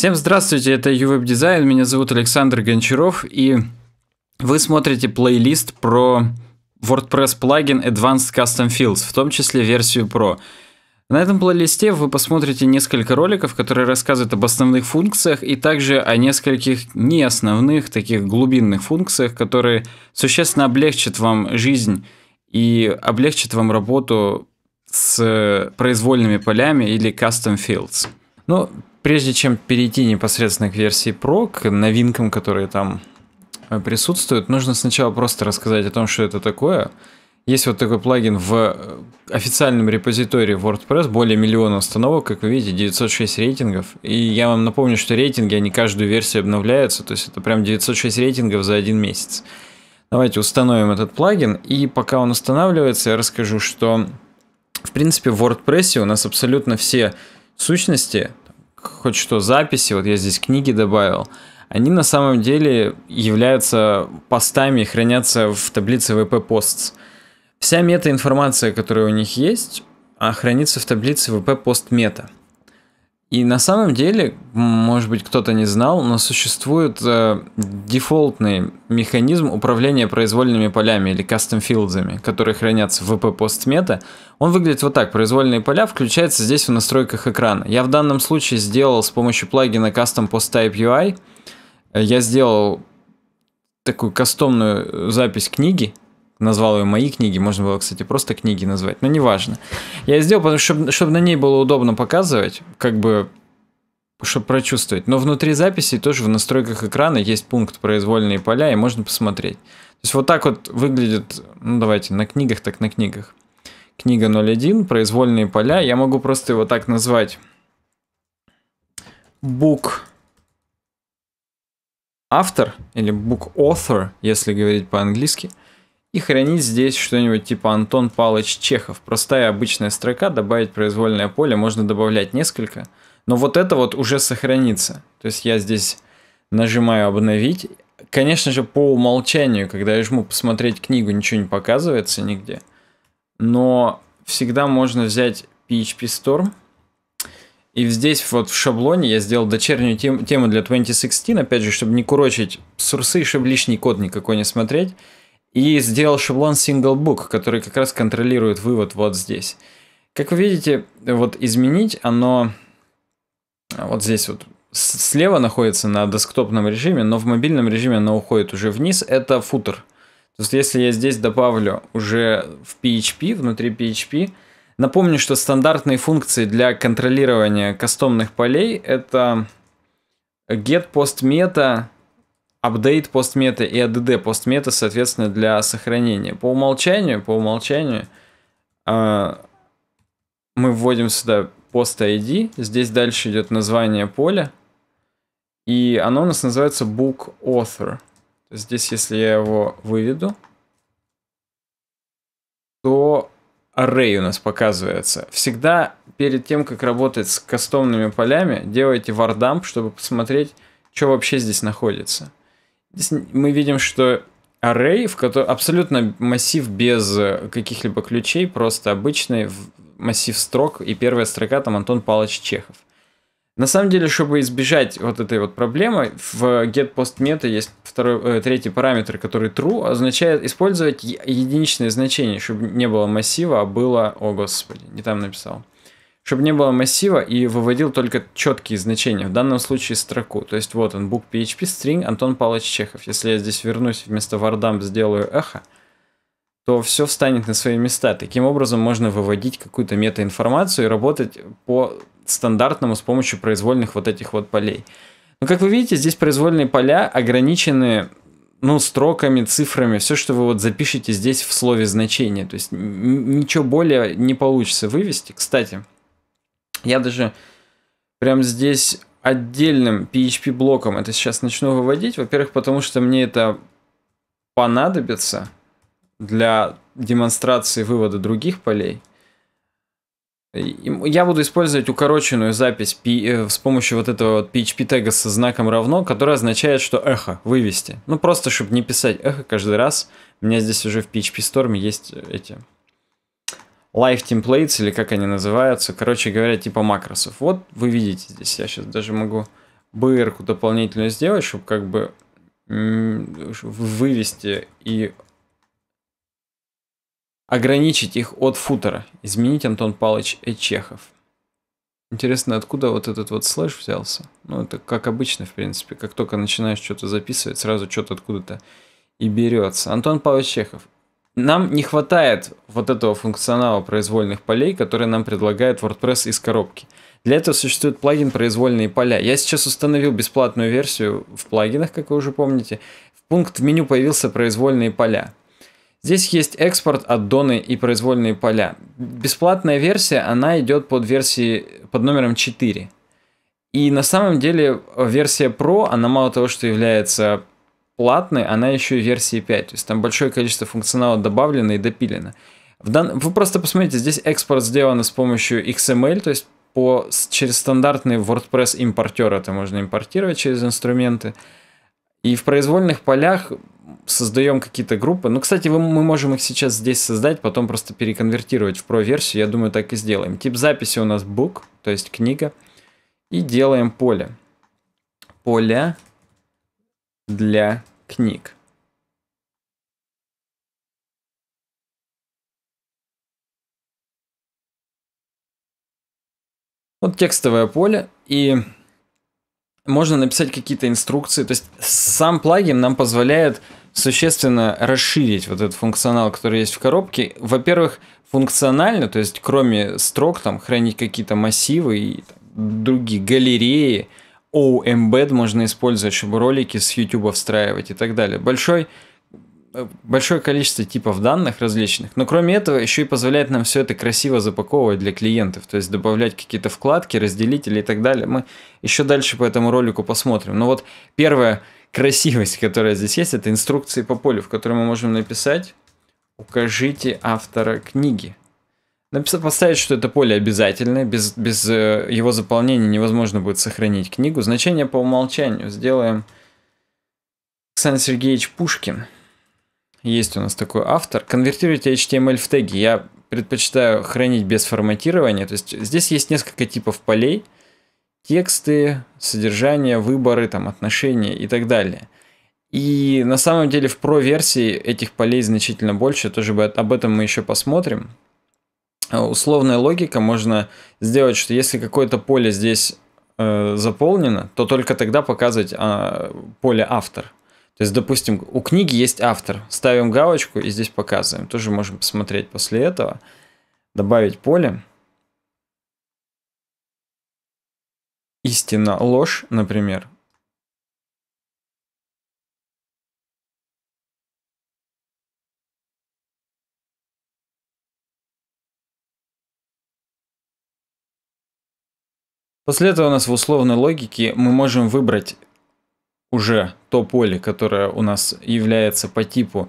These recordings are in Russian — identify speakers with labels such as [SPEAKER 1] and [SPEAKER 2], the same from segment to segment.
[SPEAKER 1] Всем здравствуйте, это UWeb Design, меня зовут Александр Гончаров, и вы смотрите плейлист про WordPress плагин Advanced Custom Fields, в том числе версию Pro. На этом плейлисте вы посмотрите несколько роликов, которые рассказывают об основных функциях и также о нескольких не основных, таких глубинных функциях, которые существенно облегчат вам жизнь и облегчат вам работу с произвольными полями или custom fields. Ну, прежде чем перейти непосредственно к версии Pro, к новинкам, которые там э, присутствуют, нужно сначала просто рассказать о том, что это такое. Есть вот такой плагин в э, официальном репозитории WordPress, более миллиона установок, как вы видите, 906 рейтингов. И я вам напомню, что рейтинги, они каждую версию обновляются, то есть это прям 906 рейтингов за один месяц. Давайте установим этот плагин, и пока он устанавливается, я расскажу, что в принципе в WordPress у нас абсолютно все сущности хоть что записи, вот я здесь книги добавил, они на самом деле являются постами и хранятся в таблице VP Posts. Вся мета-информация, которая у них есть, а хранится в таблице VP Post Meta. И на самом деле, может быть, кто-то не знал, но существует э, дефолтный механизм управления произвольными полями или custom филдзами, которые хранятся в VP постмета. Он выглядит вот так. Произвольные поля включаются здесь в настройках экрана. Я в данном случае сделал с помощью плагина Custom Post Type UI. Э, я сделал такую кастомную э, запись книги, назвал ее «Мои книги», можно было, кстати, просто «Книги» назвать, но неважно. Я сделал, потому что, чтобы на ней было удобно показывать, как бы чтобы прочувствовать. Но внутри записи тоже в настройках экрана есть пункт произвольные поля, и можно посмотреть. То есть вот так вот выглядит, ну давайте, на книгах так на книгах. Книга 01, произвольные поля. Я могу просто его так назвать. Book автор или book author, если говорить по-английски. Uh, и хранить здесь что-нибудь типа Антон Палыч Чехов. Простая обычная строка, добавить произвольное поле, можно добавлять несколько. Но вот это вот уже сохранится. То есть я здесь нажимаю обновить. Конечно же, по умолчанию, когда я жму посмотреть книгу, ничего не показывается нигде. Но всегда можно взять PHP Storm. И здесь вот в шаблоне я сделал дочернюю тем, тему для 2016, опять же, чтобы не курочить сурсы, чтобы лишний код никакой не смотреть и сделал шаблон Single Book, который как раз контролирует вывод вот здесь. Как вы видите, вот изменить оно а, вот здесь вот слева находится на десктопном режиме, но в мобильном режиме оно уходит уже вниз, это футер. То есть если я здесь добавлю уже в PHP, внутри PHP, напомню, что стандартные функции для контролирования кастомных полей это get, post, meta, апдейт постмета и ADD постмета, соответственно, для сохранения. По умолчанию, по умолчанию а, мы вводим сюда пост ID, здесь дальше идет название поля, и оно у нас называется book author. Здесь, если я его выведу, то array у нас показывается. Всегда перед тем, как работать с кастомными полями, делайте вардамп, чтобы посмотреть, что вообще здесь находится. Здесь мы видим, что array, в котором абсолютно массив без э, каких-либо ключей, просто обычный массив строк, и первая строка там Антон Павлович Чехов. На самом деле, чтобы избежать вот этой вот проблемы, в getPostMeta есть второй, э, третий параметр, который true, означает использовать единичные значения, чтобы не было массива, а было... О, господи, не там написал чтобы не было массива и выводил только четкие значения, в данном случае строку. То есть вот он, book PHP string Антон Павлович Чехов. Если я здесь вернусь, вместо вардамп сделаю эхо, то все встанет на свои места. Таким образом можно выводить какую-то метаинформацию и работать по стандартному с помощью произвольных вот этих вот полей. Но как вы видите, здесь произвольные поля ограничены ну, строками, цифрами, все, что вы вот запишете здесь в слове значения, То есть ничего более не получится вывести. Кстати, я даже прям здесь отдельным PHP блоком это сейчас начну выводить. Во-первых, потому что мне это понадобится для демонстрации вывода других полей. Я буду использовать укороченную запись э, с помощью вот этого вот PHP тега со знаком равно, которая означает, что эхо вывести. Ну просто, чтобы не писать эхо каждый раз. У меня здесь уже в PHP Storm есть э, эти Live Templates, или как они называются, короче говоря, типа макросов. Вот вы видите здесь, я сейчас даже могу бырку дополнительную сделать, чтобы как бы вывести и ограничить их от футера. Изменить Антон Палыч и Чехов. Интересно, откуда вот этот вот слэш взялся? Ну, это как обычно, в принципе. Как только начинаешь что-то записывать, сразу что-то откуда-то и берется. Антон Павлович Чехов нам не хватает вот этого функционала произвольных полей, который нам предлагает WordPress из коробки. Для этого существует плагин «Произвольные поля». Я сейчас установил бесплатную версию в плагинах, как вы уже помните. В пункт в меню появился «Произвольные поля». Здесь есть экспорт, аддоны и произвольные поля. Бесплатная версия, она идет под версией под номером 4. И на самом деле версия Pro, она мало того, что является платной, она еще и версии 5. То есть там большое количество функционала добавлено и допилено. В дан... Вы просто посмотрите, здесь экспорт сделан с помощью XML, эм то есть по... через стандартный WordPress импортер это можно импортировать через инструменты. И в произвольных полях создаем какие-то группы. Ну, кстати, мы можем их сейчас здесь создать, потом просто переконвертировать в Pro-версию. Я думаю, так и сделаем. Тип записи у нас book, то есть книга. И делаем поле. поле для книг. Вот текстовое поле, и можно написать какие-то инструкции. То есть сам плагин нам позволяет существенно расширить вот этот функционал, который есть в коробке. Во-первых, функционально, то есть кроме строк, там хранить какие-то массивы и другие галереи, OEmbed можно использовать, чтобы ролики с YouTube встраивать и так далее. Большой э, большое количество типов данных различных, но кроме этого еще и позволяет нам все это красиво запаковывать для клиентов, то есть добавлять какие-то вкладки, разделители и так далее. Мы еще дальше по этому ролику посмотрим. Но вот первая красивость, которая здесь есть, это инструкции по полю, в которой мы можем написать «Укажите автора книги». Написать, поставить, что это поле обязательное, без, без э, его заполнения невозможно будет сохранить книгу. Значение по умолчанию сделаем Александр Сергеевич Пушкин. Есть у нас такой автор. Конвертируйте HTML в теги. Я предпочитаю хранить без форматирования. То есть здесь есть несколько типов полей. Тексты, содержание, выборы, там, отношения и так далее. И на самом деле в Pro-версии этих полей значительно больше. Тоже об этом мы еще посмотрим условная логика можно сделать, что если какое-то поле здесь э, заполнено, то только тогда показывать э, поле автор. То есть, допустим, у книги есть автор. Ставим галочку и здесь показываем. Тоже можем посмотреть после этого. Добавить поле. Истина, ложь, например. После этого у нас в условной логике мы можем выбрать уже то поле, которое у нас является по типу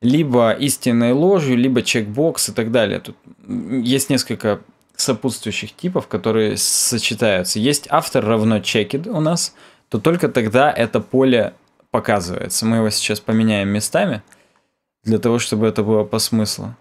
[SPEAKER 1] либо истинной ложью, либо чекбокс и так далее. Тут есть несколько сопутствующих типов, которые сочетаются. Есть автор равно checked у нас, то только тогда это поле показывается. Мы его сейчас поменяем местами для того, чтобы это было по смыслу.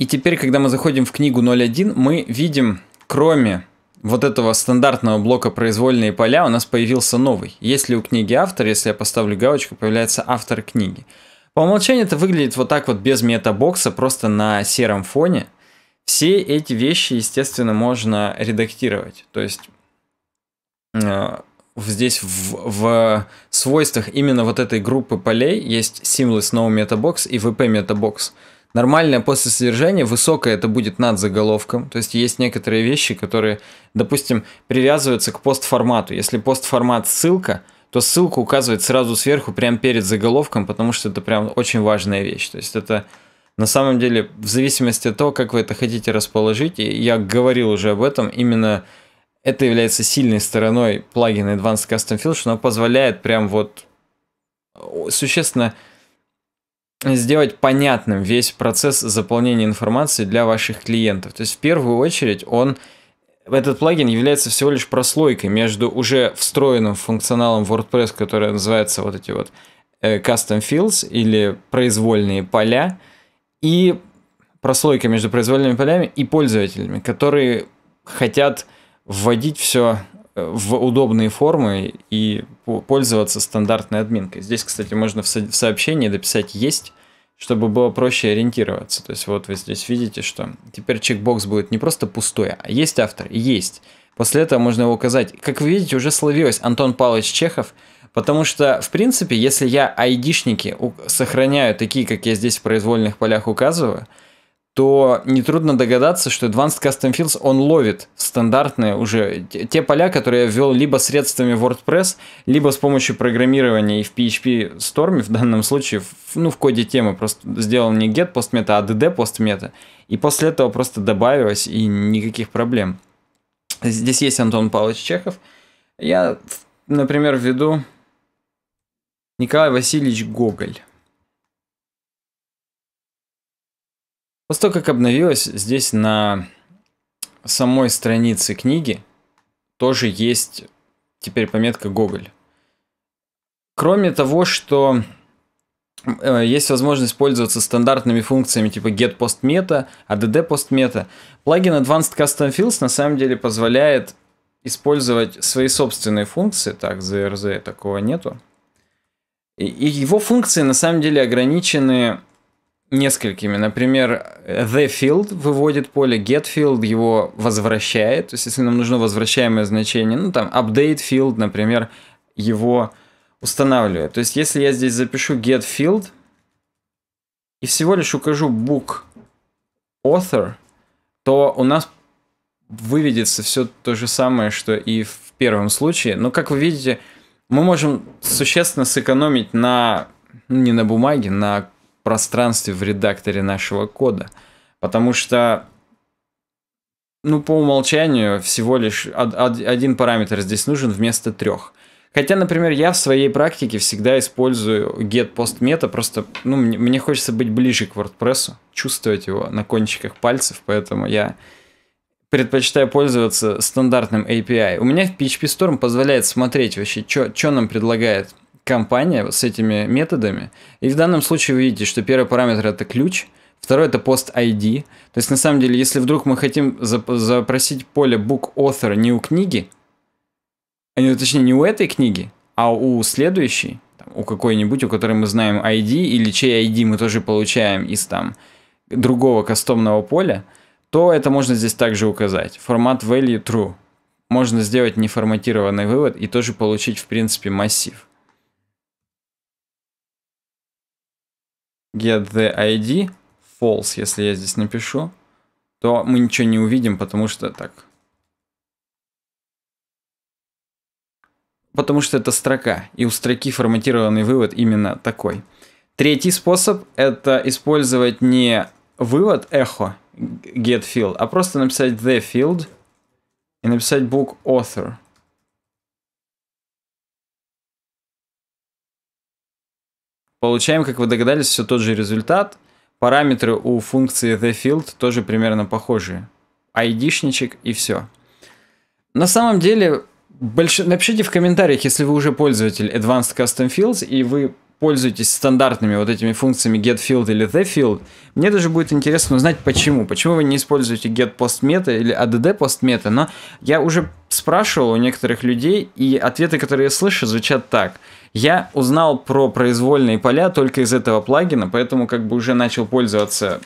[SPEAKER 1] И теперь, когда мы заходим в книгу 0.1, мы видим, кроме вот этого стандартного блока произвольные поля у нас появился новый. Если у книги автор, если я поставлю галочку, появляется автор книги. По умолчанию это выглядит вот так вот без метабокса, просто на сером фоне. Все эти вещи, естественно, можно редактировать. То есть э, здесь в, в свойствах именно вот этой группы полей есть seamless no metabox и vp metabox. Нормальное после содержания, высокое это будет над заголовком. То есть есть некоторые вещи, которые, допустим, привязываются к постформату. Если постформат ссылка, то ссылку указывать сразу сверху, прямо перед заголовком, потому что это прям очень важная вещь. То есть это на самом деле в зависимости от того, как вы это хотите расположить, и я говорил уже об этом, именно это является сильной стороной плагина Advanced Custom Field, что оно позволяет прям вот существенно сделать понятным весь процесс заполнения информации для ваших клиентов. То есть в первую очередь он этот плагин является всего лишь прослойкой между уже встроенным функционалом WordPress, который называется вот эти вот э, custom fields или произвольные поля, и прослойка между произвольными полями и пользователями, которые хотят вводить все в удобные формы и пользоваться стандартной админкой. Здесь, кстати, можно в сообщении дописать «есть», чтобы было проще ориентироваться. То есть вот вы здесь видите, что теперь чекбокс будет не просто пустой, а есть автор, есть. После этого можно его указать. Как вы видите, уже словилось Антон Павлович Чехов, потому что, в принципе, если я айдишники сохраняю такие, как я здесь в произвольных полях указываю, то нетрудно догадаться, что Advanced Custom Fields он ловит стандартные уже те поля, которые я ввел либо средствами WordPress, либо с помощью программирования и в PHP Storm, в данном случае, в, ну, в коде темы просто сделал не get постмета, а dd постмета, и после этого просто добавилось и никаких проблем. Здесь есть Антон Павлович Чехов. Я, например, введу Николай Васильевич Гоголь. После того, как обновилась, здесь на самой странице книги тоже есть теперь пометка Гоголь. Кроме того, что э, есть возможность пользоваться стандартными функциями типа get_post_meta, add_post_meta, плагин Advanced Custom Fields на самом деле позволяет использовать свои собственные функции. Так, ZRZ такого нету. и его функции на самом деле ограничены несколькими. Например, the field выводит поле, get field его возвращает. То есть, если нам нужно возвращаемое значение, ну там update field, например, его устанавливает. То есть, если я здесь запишу get field и всего лишь укажу book author, то у нас выведется все то же самое, что и в первом случае. Но, как вы видите, мы можем существенно сэкономить на, ну, не на бумаге, на пространстве в редакторе нашего кода. Потому что ну, по умолчанию всего лишь один параметр здесь нужен вместо трех. Хотя, например, я в своей практике всегда использую get post meta, просто ну, мне, мне хочется быть ближе к WordPress, чувствовать его на кончиках пальцев, поэтому я предпочитаю пользоваться стандартным API. У меня в PHP Storm позволяет смотреть вообще, что нам предлагает компания с этими методами. И в данном случае вы видите, что первый параметр это ключ, второй это пост ID. То есть на самом деле, если вдруг мы хотим запросить поле book author не у книги, а, э, не ну, точнее не у этой книги, а у следующей, там, у какой-нибудь, у которой мы знаем ID или чей ID мы тоже получаем из там другого кастомного поля, то это можно здесь также указать. Формат value true. Можно сделать неформатированный вывод и тоже получить, в принципе, массив. get the ID false, если я здесь напишу, то мы ничего не увидим, потому что так. Потому что это строка, и у строки форматированный вывод именно такой. Третий способ – это использовать не вывод эхо get field, а просто написать the field и написать book author. Получаем, как вы догадались, все тот же результат. Параметры у функции theField тоже примерно похожие. ID-шничек и все. На самом деле, больш... напишите в комментариях, если вы уже пользователь Advanced Custom Fields и вы пользуетесь стандартными вот этими функциями getField или theField, мне даже будет интересно узнать почему. Почему вы не используете getPostMeta или addPostMeta, но я уже спрашивал у некоторых людей, и ответы, которые я слышу, звучат так – я узнал про произвольные поля только из этого плагина, поэтому как бы уже начал пользоваться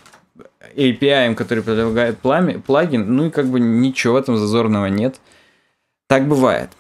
[SPEAKER 1] API, который предлагает плагин, ну и как бы ничего в этом зазорного нет. Так бывает.